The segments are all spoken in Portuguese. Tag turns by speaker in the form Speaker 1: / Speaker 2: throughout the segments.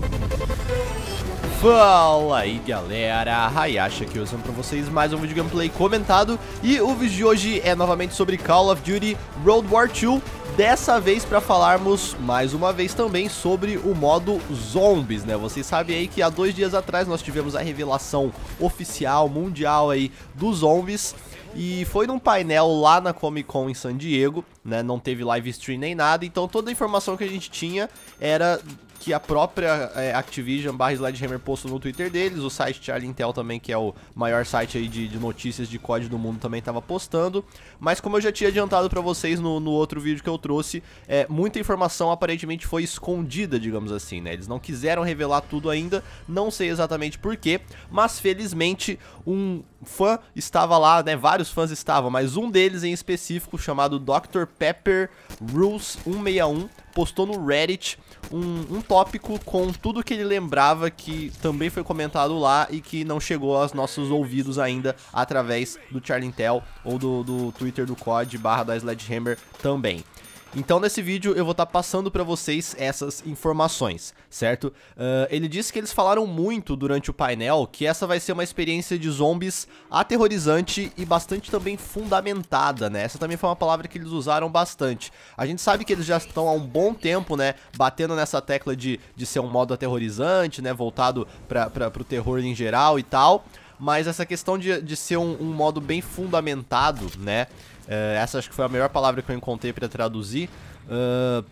Speaker 1: Thank you. Fala aí galera, Hayashi aqui usando pra vocês mais um vídeo gameplay comentado E o vídeo de hoje é novamente sobre Call of Duty World War II Dessa vez para falarmos mais uma vez também sobre o modo zombies, né? Vocês sabem aí que há dois dias atrás nós tivemos a revelação oficial, mundial aí dos zombies e foi num painel lá na Comic Con em San Diego, né? Não teve live stream nem nada, então toda a informação que a gente tinha era que a própria é, a Activision barra Sledgehammer postou no Twitter deles, o site Charlie Intel também, que é o maior site aí de, de notícias de código do mundo, também estava postando. Mas como eu já tinha adiantado para vocês no, no, outro vídeo que eu trouxe, é, muita informação aparentemente foi escondida, digamos assim, né? Eles não quiseram revelar tudo ainda, não sei exatamente porquê, mas felizmente um fã estava lá, né? Vários fãs estavam, mas um deles em específico, chamado Dr. Pepper Rules 161, postou no Reddit um, um tópico com tudo que ele lembrava que também foi comentado lá e que não chegou aos nossos ouvidos ainda através do Charlie Intel ou do, do Twitter do COD barra da Sledgehammer também. Então nesse vídeo eu vou estar tá passando para vocês essas informações, certo? Uh, ele disse que eles falaram muito durante o painel que essa vai ser uma experiência de zombies aterrorizante e bastante também fundamentada, né? Essa também foi uma palavra que eles usaram bastante. A gente sabe que eles já estão há um bom tempo, né, batendo nessa tecla de, de ser um modo aterrorizante, né, voltado para o terror em geral e tal mas essa questão de, de ser um, um modo bem fundamentado, né? Uh, essa acho que foi a melhor palavra que eu encontrei para traduzir. Uh,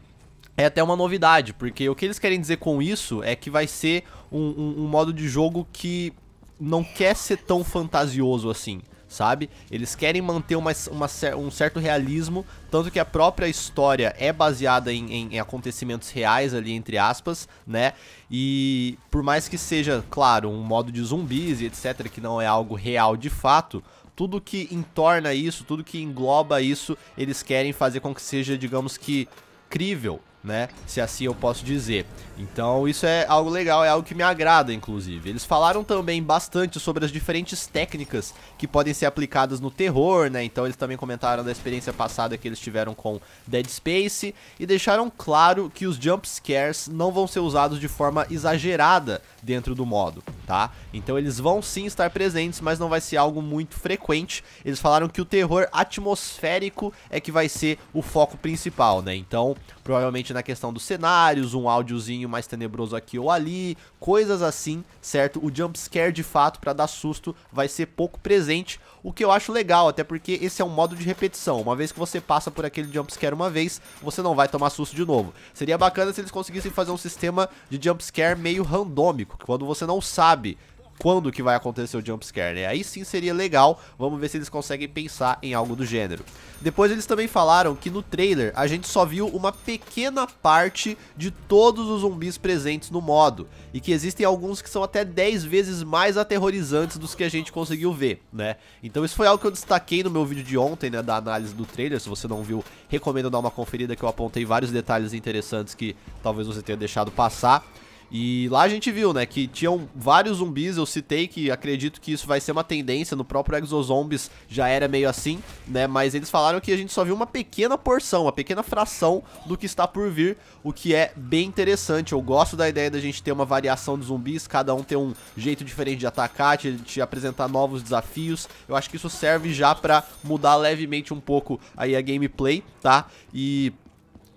Speaker 1: é até uma novidade, porque o que eles querem dizer com isso é que vai ser um, um, um modo de jogo que não quer ser tão fantasioso assim sabe? Eles querem manter uma, uma, um certo realismo, tanto que a própria história é baseada em, em, em, acontecimentos reais ali, entre aspas, né? E por mais que seja, claro, um modo de zumbis e etc., que não é algo real de fato. Tudo que entorna isso, tudo que engloba isso, eles querem fazer com que seja, digamos que, incrível, né? Se assim eu posso dizer. Então isso é algo legal, é algo que me agrada, inclusive. Eles falaram também bastante sobre as diferentes técnicas que podem ser aplicadas no terror, né? Então eles também comentaram da experiência passada que eles tiveram com Dead Space e deixaram claro que os jump scares não vão ser usados de forma exagerada dentro do modo tá? Então eles vão sim estar presentes, mas não vai ser algo muito frequente. Eles falaram que o terror atmosférico é que vai ser o foco principal, né? Então Provavelmente na questão dos cenários, um áudiozinho mais tenebroso aqui ou ali, coisas assim, certo? O jump scare de fato para dar susto vai ser pouco presente, o que eu acho legal, até porque esse é um modo de repetição. Uma vez que você passa por aquele jump scare uma vez, você não vai tomar susto de novo. Seria bacana se eles conseguissem fazer um sistema de jump scare meio randômico, que quando você não sabe quando que vai acontecer o jumpscare, né? Aí sim seria legal, vamos ver se eles conseguem pensar em algo do gênero. Depois eles também falaram que no trailer a gente só viu uma pequena parte de todos os zumbis presentes no modo, e que existem alguns que são até 10 vezes mais aterrorizantes dos que a gente conseguiu ver, né? Então isso foi algo que eu destaquei no meu vídeo de ontem, né, da análise do trailer, se você não viu, recomendo dar uma conferida que eu apontei vários detalhes interessantes que talvez você tenha deixado passar. E lá a gente viu, né, que tinham vários zumbis, eu citei que acredito que isso vai ser uma tendência, no próprio Exozombies já era meio assim, né, mas eles falaram que a gente só viu uma pequena porção, uma pequena fração do que está por vir, o que é bem interessante. Eu gosto da ideia da gente ter uma variação de zumbis, cada um ter um jeito diferente de atacar, te, apresentar novos desafios. Eu acho que isso serve já para mudar levemente um pouco aí a gameplay, tá? E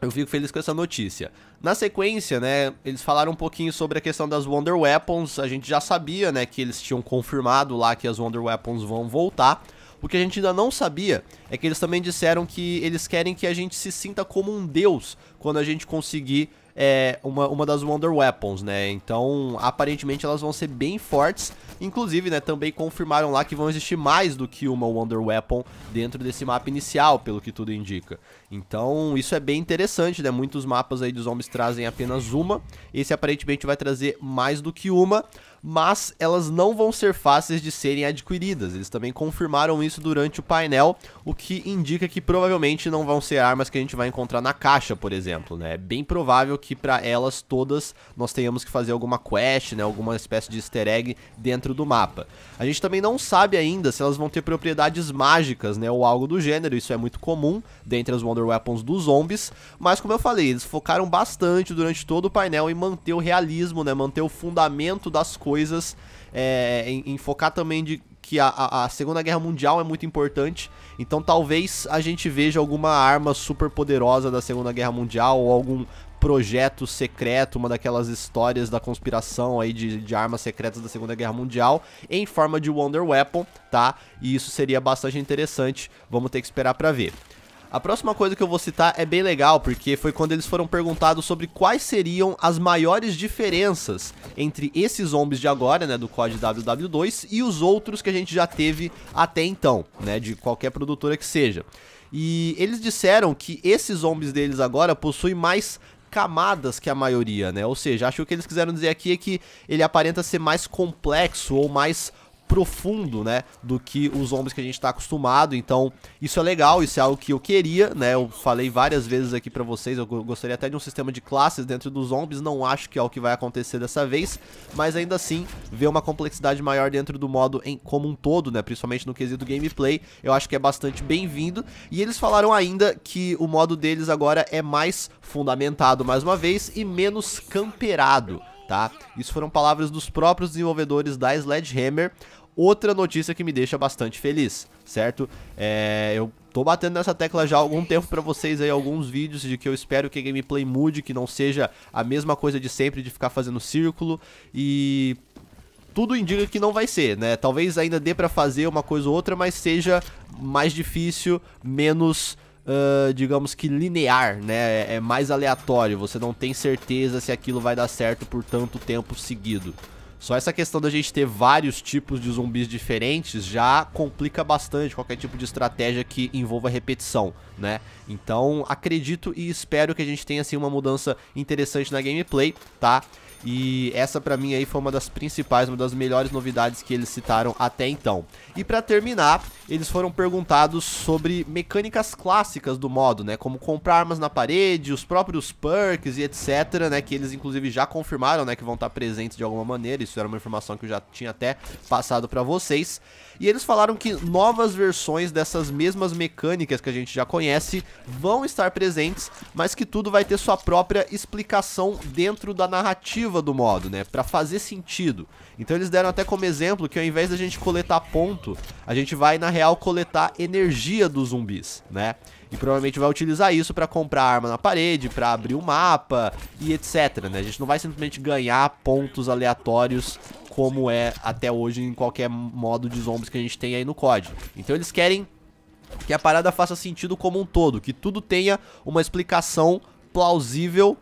Speaker 1: eu fico feliz com essa notícia. Na sequência, né, eles falaram um pouquinho sobre a questão das Wonder Weapons. A gente já sabia, né, que eles tinham confirmado lá que as Wonder Weapons vão voltar. O que a gente ainda não sabia é que eles também disseram que eles querem que a gente se sinta como um deus quando a gente conseguir é, uma, uma das Wonder Weapons, né? Então, aparentemente elas vão ser bem fortes. Inclusive, né, também confirmaram lá que vão existir mais do que uma Wonder Weapon dentro desse mapa inicial, pelo que tudo indica. Então, isso é bem interessante, né? Muitos mapas aí dos Homens trazem apenas uma. Esse aparentemente vai trazer mais do que uma mas elas não vão ser fáceis de serem adquiridas. Eles também confirmaram isso durante o painel, o que indica que provavelmente não vão ser armas que a gente vai encontrar na caixa, por exemplo, né? É bem provável que para elas todas nós tenhamos que fazer alguma quest, né, alguma espécie de easter egg dentro do mapa. A gente também não sabe ainda se elas vão ter propriedades mágicas, né, ou algo do gênero. Isso é muito comum dentre as Wonder Weapons dos zombies, mas como eu falei, eles focaram bastante durante todo o painel em manter o realismo, né, manter o fundamento das coisas coisas, é, em, em, focar também de que a, a, Segunda Guerra Mundial é muito importante. Então talvez a gente veja alguma arma super poderosa da Segunda Guerra Mundial ou algum projeto secreto, uma daquelas histórias da conspiração aí de, de armas secretas da Segunda Guerra Mundial, em forma de Wonder Weapon, tá? E isso seria bastante interessante. Vamos ter que esperar para ver. A próxima coisa que eu vou citar é bem legal, porque foi quando eles foram perguntados sobre quais seriam as maiores diferenças entre esses zombies de agora, né, do COD WW2 e os outros que a gente já teve até então, né, de qualquer produtora que seja. E eles disseram que esses zombies deles agora possuem mais camadas que a maioria, né? Ou seja, acho que o que eles quiseram dizer aqui é que ele aparenta ser mais complexo ou mais profundo, né, do que os ombros que a gente está acostumado. Então, isso é legal, isso é algo que eu queria, né? Eu falei várias vezes aqui para vocês, eu gostaria até de um sistema de classes dentro dos zombies, não acho que é o que vai acontecer dessa vez, mas ainda assim, ver uma complexidade maior dentro do modo em como um todo, né, principalmente no quesito gameplay, eu acho que é bastante bem-vindo. E eles falaram ainda que o modo deles agora é mais fundamentado mais uma vez e menos camperado. Tá? Isso foram palavras dos próprios desenvolvedores da Sledgehammer outra notícia que me deixa bastante feliz, certo? É, eu tô batendo nessa tecla já há algum tempo para vocês aí, alguns vídeos de que eu espero que a gameplay mude, que não seja a mesma coisa de sempre, de ficar fazendo círculo e tudo indica que não vai ser, né? Talvez ainda dê para fazer uma coisa ou outra, mas seja mais difícil, menos uh, digamos que linear, né? É, é mais aleatório, você não tem certeza se aquilo vai dar certo por tanto tempo seguido. Só essa questão da gente ter vários tipos de zumbis diferentes já complica bastante qualquer tipo de estratégia que envolva repetição, né? Então, acredito e espero que a gente tenha assim uma mudança interessante na gameplay, tá? E essa para mim aí foi uma das principais, uma das melhores novidades que eles citaram até então. E para terminar, eles foram perguntados sobre mecânicas clássicas do modo, né, como comprar armas na parede, os próprios perks e etc, né, que eles inclusive já confirmaram, né, que vão estar presentes de alguma maneira. Isso era uma informação que eu já tinha até passado para vocês. E eles falaram que novas versões dessas mesmas mecânicas que a gente já conhece vão estar presentes, mas que tudo vai ter sua própria explicação dentro da narrativa do modo, né? Para fazer sentido. Então eles deram até como exemplo que ao invés da gente coletar ponto, a gente vai na real coletar energia dos zumbis, né? E provavelmente vai utilizar isso para comprar arma na parede, para abrir o mapa e etc, né? A gente não vai simplesmente ganhar pontos aleatórios como é até hoje em qualquer modo de zombies que a gente tem aí no COD. Então eles querem que a parada faça sentido como um todo, que tudo tenha uma explicação plausível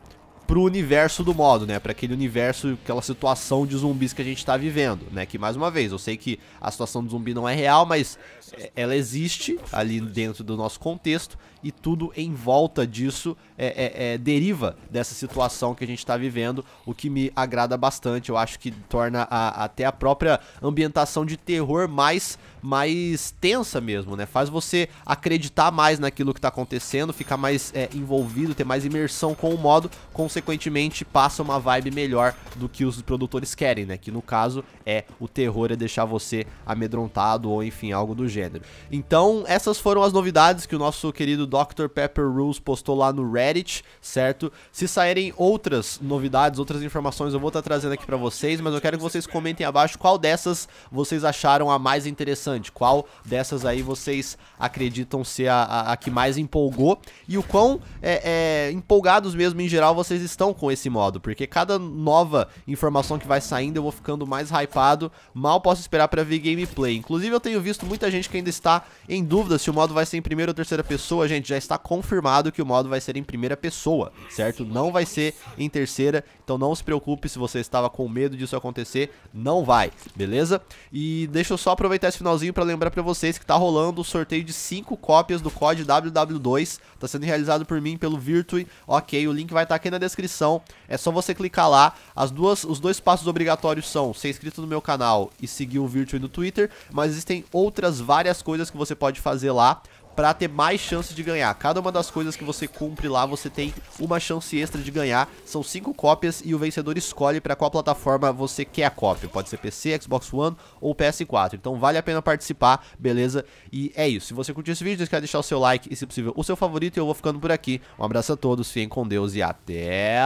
Speaker 1: pro universo do modo, né? Para aquele universo, aquela situação de zumbis que a gente tá vivendo, né? Que mais uma vez, eu sei que a situação do zumbi não é real, mas é, ela existe ali dentro do nosso contexto e tudo em volta disso é, é, é deriva dessa situação que a gente está vivendo, o que me agrada bastante. Eu acho que torna a, até a própria ambientação de terror mais, mais tensa mesmo, né? Faz você acreditar mais naquilo que está acontecendo, ficar mais é, envolvido, ter mais imersão com o modo, consequentemente consequentemente passa uma vibe melhor do que os produtores querem, né? Que no caso é o terror, é deixar você amedrontado ou enfim, algo do gênero. Então, essas foram as novidades que o nosso querido Dr. Pepper Rules postou lá no Reddit, certo? Se saírem outras novidades, outras informações, eu vou estar tá trazendo aqui para vocês, mas eu quero que vocês comentem abaixo qual dessas vocês acharam a mais interessante, qual dessas aí vocês acreditam ser a, a, a que mais empolgou e o quão é, é, empolgados mesmo em geral vocês estão com esse modo, porque cada nova informação que vai saindo eu vou ficando mais hypado, mal posso esperar para ver gameplay. Inclusive eu tenho visto muita gente que ainda está em dúvida se o modo vai ser em primeira ou terceira pessoa, gente, já está confirmado que o modo vai ser em primeira pessoa, certo? Não vai ser em terceira, então não se preocupe se você estava com medo disso acontecer, não vai, beleza? E deixa eu só aproveitar esse finalzinho para lembrar para vocês que tá rolando o sorteio de 5 cópias do COD WW2, tá sendo realizado por mim pelo Virtue, ok? O link vai estar tá aqui na descrição descrição. É só você clicar lá. As duas, os dois passos obrigatórios são ser inscrito no meu canal e seguir o Virtue no Twitter. Mas existem outras várias coisas que você pode fazer lá pra ter mais chances de ganhar. Cada uma das coisas que você cumpre lá, você tem uma chance extra de ganhar. São cinco cópias e o vencedor escolhe pra qual plataforma você quer a cópia. Pode ser PC, Xbox One ou PS4. Então vale a pena participar, beleza? E é isso. Se você curtiu esse vídeo, não esquece de deixar o seu like e, se possível, o seu favorito. E eu vou ficando por aqui. Um abraço a todos, fiquem com Deus e até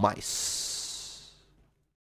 Speaker 1: mais.